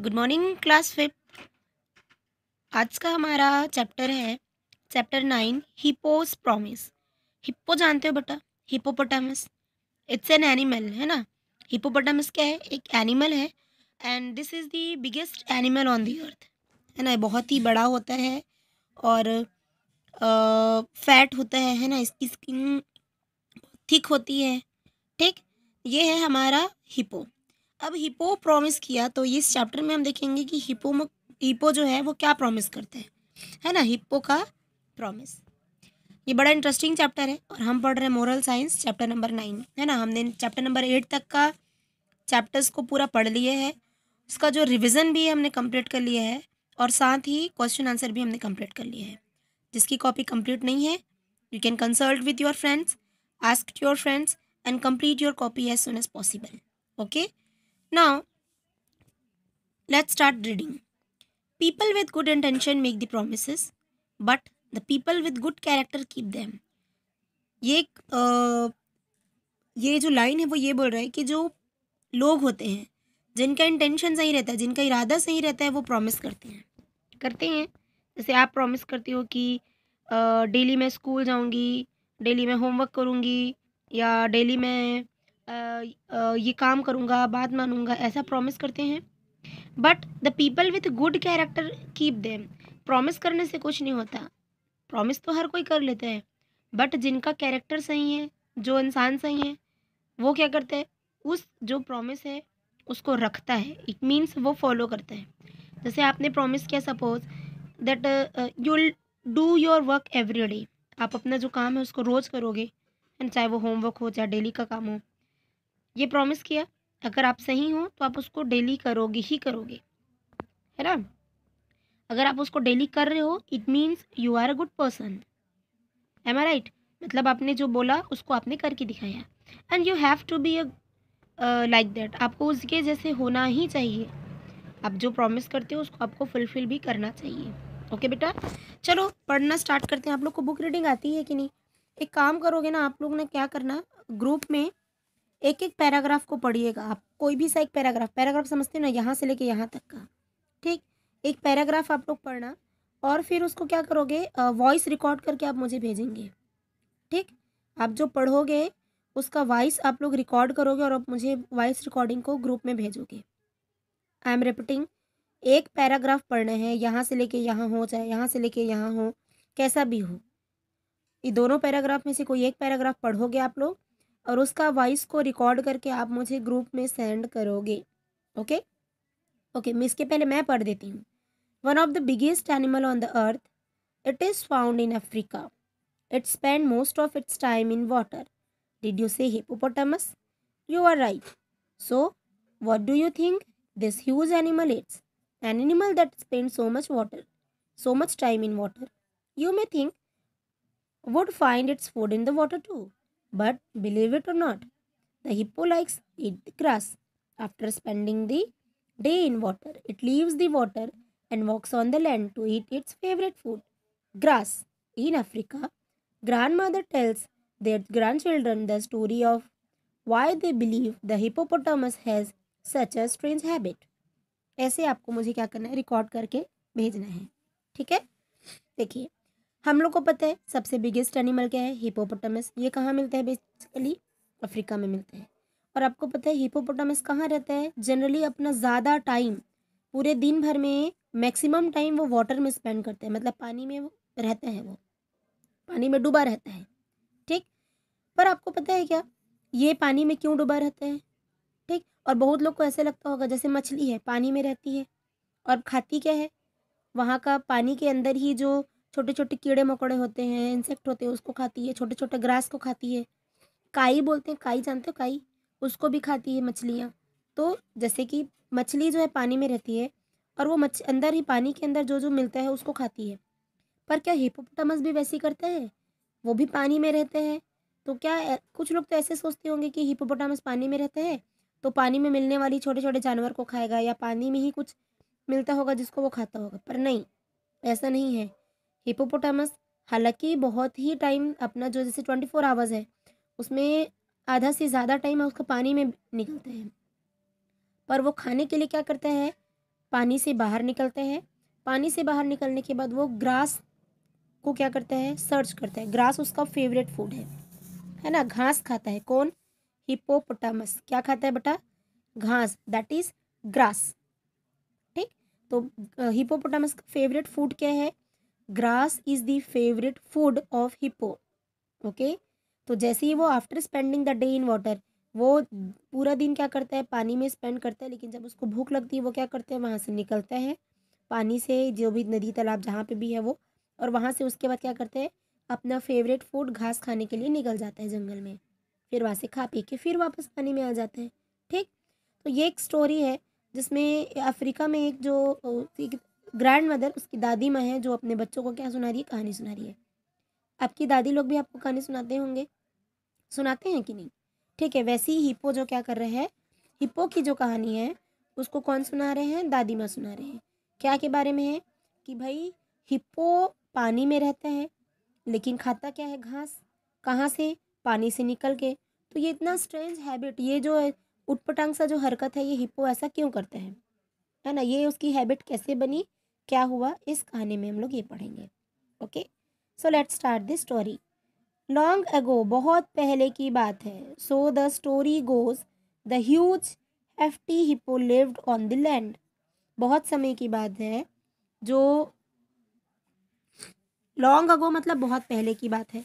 Good morning class fifth आज का हमारा चैप्टर है chapter nine hippos promise hippo जानते हो बेटा हिपोपोटामस इट्स एन एनिमल है ना हिपोपोटामस क्या है एक एनिमल है and this is the biggest animal on the earth है ना बहुत ही बड़ा होता है और फैट uh, होता है है ना इसकी स्किन थिक होती है ठीक ये है हमारा हिपो अब हिपो प्रॉमिस किया तो इस चैप्टर में हम देखेंगे कि हिपो हिपो जो है वो क्या प्रॉमिस करते हैं है ना हिप्पो का प्रॉमिस ये बड़ा इंटरेस्टिंग चैप्टर है और हम पढ़ रहे हैं moral science chapter number nine है ना हमने चैप्टर नंबर एट तक का चैप्टर्स को पूरा पढ़ लिए है उसका जो रिविज़न भी हमने कम्प्लीट कर लिया है और साथ ही क्वेश्चन आंसर भी हमने कम्प्लीट कर लिया है जिसकी कॉपी कम्प्लीट नहीं है you can consult with your friends ask your friends and complete your copy as soon as possible okay Now, let's start reading. People with good intention make the promises, but the people with good character keep them. ये एक ये जो line है वो ये बोल रहा है कि जो लोग होते हैं जिनका इंटेंशन सही रहता है जिनका इरादा सही रहता है वो प्रॉमिस करते हैं करते हैं जैसे आप प्रॉमिस करते हो कि डेली मैं स्कूल जाऊंगी डेली मैं होमवर्क करूंगी या डेली मैं ये काम करूँगा बात मानूँगा ऐसा प्रॉमिस करते हैं but the people with good character keep them promise करने से कुछ नहीं होता प्रॉमिस तो हर कोई कर लेते हैं बट जिनका कैरेक्टर सही है जो इंसान सही है वो क्या करता है उस जो प्रॉमिस है उसको रखता है इट मीन्स वो फॉलो करता है जैसे आपने प्रॉमिस किया suppose that you do your work every day आप अपना जो काम है उसको रोज़ करोगे एंड चाहे वो होमवर्क हो चाहे डेली का काम हो ये प्रॉमिस किया अगर आप सही हो तो आप उसको डेली करोगे ही करोगे है ना अगर आप उसको डेली कर रहे हो it means you are a good person am I right मतलब आपने जो बोला उसको आपने करके दिखाया and you have to be a like that आपको उसके जैसे होना ही चाहिए आप जो प्रॉमिस करते हो उसको आपको फुलफिल भी करना चाहिए ओके okay, बेटा चलो पढ़ना स्टार्ट करते हैं आप लोग को बुक रीडिंग आती है कि नहीं एक काम करोगे ना आप लोग ने क्या करना ग्रुप में एक एक पैराग्राफ को पढ़िएगा आप कोई भी सा एक पैराग्राफ पैराग्राफ समझते हो ना यहाँ से लेके यहाँ तक का ठीक एक पैराग्राफ आप लोग पढ़ना और फिर उसको क्या करोगे वॉइस रिकॉर्ड करके आप मुझे भेजेंगे ठीक आप जो पढ़ोगे उसका वॉइस आप लोग रिकॉर्ड करोगे और आप मुझे वॉइस रिकॉर्डिंग को ग्रुप में भेजोगे आई एम रिपीटिंग एक पैराग्राफ पढ़ना है यहाँ से लेके यहाँ हो चाहे यहाँ से लेके यहाँ हो कैसा भी हो ये दोनों पैराग्राफ में से कोई एक पैराग्राफ पढ़ोगे आप लोग और उसका वॉइस को रिकॉर्ड करके आप मुझे ग्रुप में सेंड करोगे ओके ओके मैं इसके पहले मैं पढ़ देती हूँ one of the biggest animal on the earth it is found in Africa it spend most of its time in water did you say hippopotamus you are right so what do you think this huge animal it's an animal that spend so much water so much time in water you may think would find its food in the water too But believe it or not, the hippo likes eat the grass. After spending the day in water, it leaves the water and walks on the land to eat its favorite food, grass. In Africa, grandmother tells their grandchildren the story of why they believe the hippopotamus has such a strange habit. ऐसे आपको मुझे क्या करना है record करके भेजना है ठीक है देखिए हम लोग को पता है सबसे बिगेस्ट एनिमल क्या है हिपोपोटामस ये कहाँ मिलता है बेसिकली अफ्रीका में मिलता है और आपको पता है हिपोपोटामस कहाँ रहता है जनरली अपना ज़्यादा टाइम पूरे दिन भर में मैक्सिमम टाइम वो वाटर में स्पेंड करते हैं मतलब पानी में रहते हैं वो पानी में डूबा रहता है ठीक पर आपको पता है क्या ये पानी में क्यों डूबा रहता है ठीक और बहुत लोग को ऐसे लगता होगा जैसे मछली है पानी में रहती है और खाती क्या है वहाँ का पानी के अंदर ही जो छोटे छोटे कीड़े मकोड़े होते हैं इंसेक्ट होते हैं उसको खाती है छोटे छोटे ग्रास को खाती है काई बोलते हैं काई जानते हो काई उसको भी खाती है मछलियाँ तो जैसे कि मछली जो है पानी में रहती है और वो मछ अंदर ही पानी के अंदर जो जो मिलता है उसको खाती है पर क्या हिपोपोटामस भी वैसे करते हैं वो भी पानी में रहते हैं तो क्या कुछ लोग तो ऐसे सोचते होंगे कि हिपोपोटामस पानी में रहते हैं तो पानी में मिलने वाली छोटे छोटे जानवर को खाएगा या पानी में ही कुछ मिलता होगा जिसको वो खाता होगा पर नहीं ऐसा नहीं है हिपोपोटामस हालांकि बहुत ही टाइम अपना जो जैसे ट्वेंटी फोर आवर्स है उसमें आधा से ज़्यादा टाइम उसका पानी में निकलता है पर वो खाने के लिए क्या करता है पानी से बाहर निकलता है पानी से बाहर निकलने के बाद वो ग्रास को क्या करता है सर्च करता है ग्रास उसका फेवरेट फूड है है ना घास खाता है कौन हिपोपोटामस क्या खाता है बेटा घास दैट इज़ ग्रास ठीक तो हिपोपोटामस का फेवरेट फूड क्या है grass is the favourite food of hippo okay तो जैसे ही वो after spending the day in water वो पूरा दिन क्या करता है पानी में स्पेंड करता है लेकिन जब उसको भूख लगती है वो क्या करते हैं वहाँ से निकलता है पानी से जो भी नदी तालाब जहाँ पे भी है वो और वहाँ से उसके बाद क्या करते हैं अपना फेवरेट फूड घास खाने के लिए निकल जाता है जंगल में फिर वहाँ से खा पी के फिर वापस पानी में आ जाते हैं ठीक तो ये एक स्टोरी है जिसमें अफ्रीका में एक जो एक ग्रैंड मदर उसकी दादी माँ है जो अपने बच्चों को क्या सुना रही है कहानी सुना रही है आपकी दादी लोग भी आपको कहानी सुनाते होंगे सुनाते हैं कि नहीं ठीक है वैसे ही हिप्पो जो क्या कर रहे हैं हिप्पो की जो कहानी है उसको कौन सुना रहे हैं दादी माँ सुना रहे हैं क्या के बारे में है कि भाई हिप्पो पानी में रहता है लेकिन खाता क्या है घास कहाँ से पानी से निकल के तो ये इतना स्ट्रेंज हैबिट ये जो उटपटांग सा जो हरकत है ये हिप्पो ऐसा क्यों करता है है ना ये उसकी हैबिट कैसे बनी क्या हुआ इस कहानी में हम लोग ये पढ़ेंगे okay so let start this story long ago बहुत पहले की बात है so the story goes the huge hefty hippo lived on the land बहुत समय की बात है जो लॉन्ग अगो मतलब बहुत पहले की बात है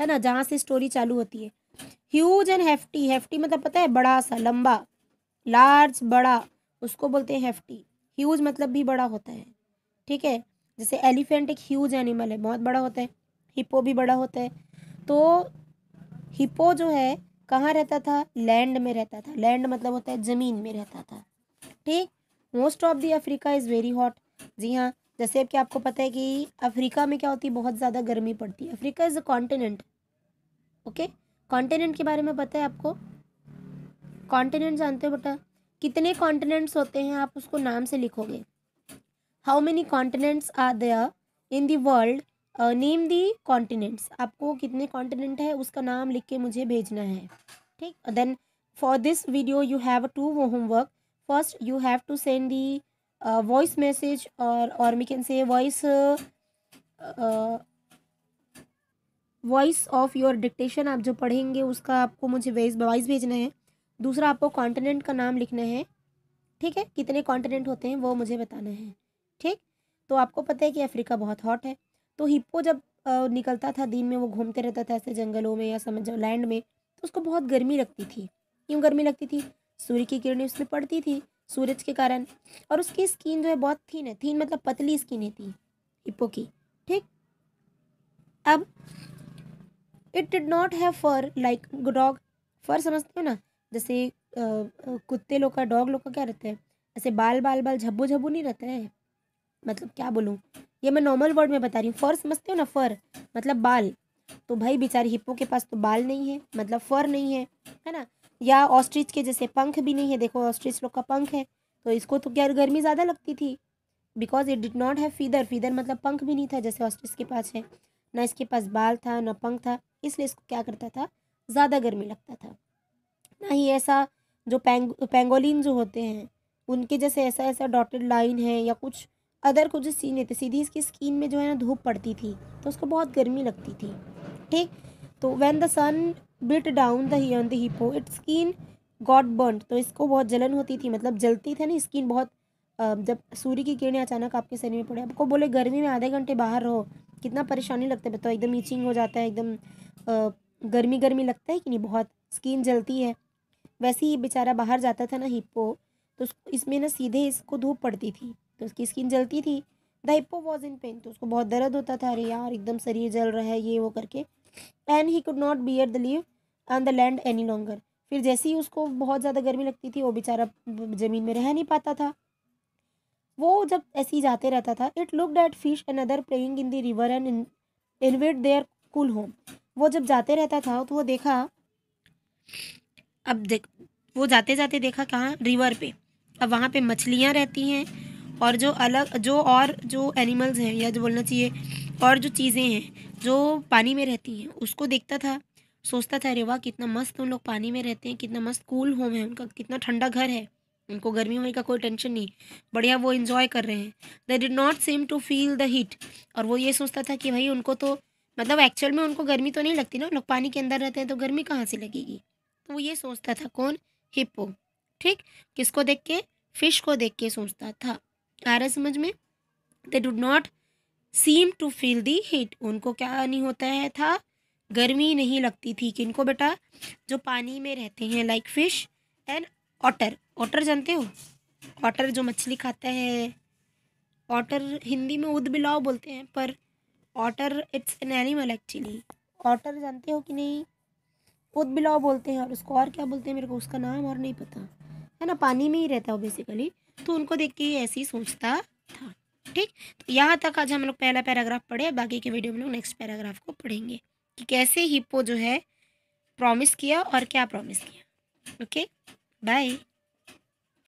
है ना जहाँ से स्टोरी चालू होती है ह्यूज एंड हेफ्टी हेफ्टी मतलब पता है बड़ा सा लंबा लार्ज बड़ा उसको बोलते हैं हेफ्टी ह्यूज मतलब भी बड़ा होता है ठीक है जैसे एलिफेंट एक ह्यूज एनिमल है बहुत बड़ा होता है हिप्पो भी बड़ा होता है तो हिप्पो जो है कहाँ रहता था लैंड में रहता था लैंड मतलब होता है ज़मीन में रहता था ठीक most of the Africa is very hot जी हाँ जैसे कि आपको पता है कि अफ्रीका में क्या होती है बहुत ज़्यादा गर्मी पड़ती है Africa is a continent okay continent के बारे में पता है आपको कॉन्टिनेंट जानते हो बेटा कितने कॉन्टिनेंट्स होते हैं आप उसको नाम से लिखोगे how many continents are there in the world name the continents आपको कितने कॉन्टिनेंट है उसका नाम लिख के मुझे भेजना है ठीक then for this video you have to homework first you have to send the voice message और और we can say voice voice of your dictation आप जो पढ़ेंगे उसका आपको मुझे वॉइस वॉइस भेजना है दूसरा आपको कॉन्टिनेंट का नाम लिखना है ठीक है कितने कॉन्टिनेंट होते हैं वो मुझे बताना है ठीक तो आपको पता है कि अफ्रीका बहुत हॉट है तो हिप्पो जब निकलता था दिन में वो घूमते रहता था ऐसे जंगलों में या समझ लैंड में तो उसको बहुत गर्मी लगती थी क्यों गर्मी लगती थी सूर्य की किरणें उसमें पड़ती थी सूरज के कारण और उसकी स्किन जो है बहुत थीन है थीन मतलब पतली स्किन है थी हिप्पो की ठीक अब it did not have fur like dog fur समझते हो ना जैसे कुत्ते लोग का डॉग लोग का क्या रहता है ऐसे बाल बाल बाल झब्बू झब्बू नहीं रहता है मतलब क्या बोलूँ ये मैं नॉर्मल वर्ड में बता रही हूँ फर समझते हो ना फर मतलब बाल तो भाई बेचारे हिप्पो के पास तो बाल नहीं है मतलब फर नहीं है है ना या ऑस्ट्रिच के जैसे पंख भी नहीं है देखो ऑस्ट्रिच लोग का पंख है तो इसको तो क्या गर्मी ज़्यादा लगती थी because it did not have feather feather मतलब पंख भी नहीं था जैसे ऑस्ट्रिच के पास है ना इसके पास बाल था ना पंख था इसलिए इसको क्या करता था ज़्यादा गर्मी लगता था ना ही ऐसा जो पेंग पेंगोलिन जो होते हैं उनके जैसे ऐसा ऐसा डॉटेड लाइन है या कुछ अदर को जो सीन लेते सीधी इसकी स्किन में जो है ना धूप पड़ती थी तो उसको बहुत गर्मी लगती थी ठीक तो when the sun beat down the on the hippo it skin got burn तो इसको बहुत जलन होती थी मतलब जलती थी ना स्किन बहुत जब सूर्य की किरणें अचानक आपके शरीर में पड़े आपको बोले गर्मी में आधे घंटे बाहर रहो कितना परेशानी लगता है बताओ तो एकदम ईचिंग हो जाता है एकदम गर्मी गर्मी लगता है कि नहीं बहुत स्किन जलती है वैसे ही बेचारा बाहर जाता था ना हिप्पो तो इसमें ना सीधे इसको धूप पड़ती थी तो उसकी स्किन जलती थी the hippo was in pain तो उसको बहुत दर्द होता था अरे यार एकदम शरीर जल रहा है ये वो करके and he could not bear the live on the land any longer फिर जैसे ही उसको बहुत ज़्यादा गर्मी लगती थी वो बेचारा ज़मीन में रह नहीं पाता था वो जब ऐसे ही जाते रहता था it look that fish and other playing in the river and envied their cool home वो जब जाते रहता था तो वो देखा अब देख वो जाते जाते देखा कहाँ रिवर पे अब वहाँ पे मछलियाँ रहती हैं और जो अलग जो और जो एनिमल्स हैं या जो बोलना चाहिए और जो चीज़ें हैं जो पानी में रहती हैं उसको देखता था सोचता था अरे वाह कितना मस्त उन लोग पानी में रहते हैं कितना मस्त कूल होम है उनका कितना ठंडा घर है उनको गर्मी होने का कोई टेंशन नहीं बढ़िया वो इन्जॉय कर रहे हैं they did not seem to feel the heat और वो ये सोचता था कि भाई उनको तो मतलब एक्चुअल में उनको गर्मी तो नहीं लगती ना लोग पानी के अंदर रहते हैं तो गर्मी कहाँ से लगेगी तो वो ये सोचता था कौन हिप्पो ठीक किसको देख के फिश को देख के सोचता था आ रहा है समझ में they do not seem to feel the heat उनको क्या नहीं होता है था गर्मी नहीं लगती थी कि इनको बेटा जो पानी में रहते हैं like fish and otter otter जानते हो ऑटर जो मछली खाता है ऑटर हिंदी में उद बिलाव बोलते हैं पर otter it's an animal actually otter जानते हो कि नहीं उद बिलाव बोलते हैं और उसको और क्या बोलते हैं मेरे को उसका नाम और नहीं पता है ना पानी में ही रहता हो बेसिकली तो उनको देख के ऐसे ही सोचता था ठीक तो यहाँ तक आज हम लोग पहला पैराग्राफ पढ़े बाकी के वीडियो में लोग नेक्स्ट पैराग्राफ को पढ़ेंगे कि कैसे हिप्पो जो है प्रॉमिस किया और क्या प्रॉमिस किया ओके बाय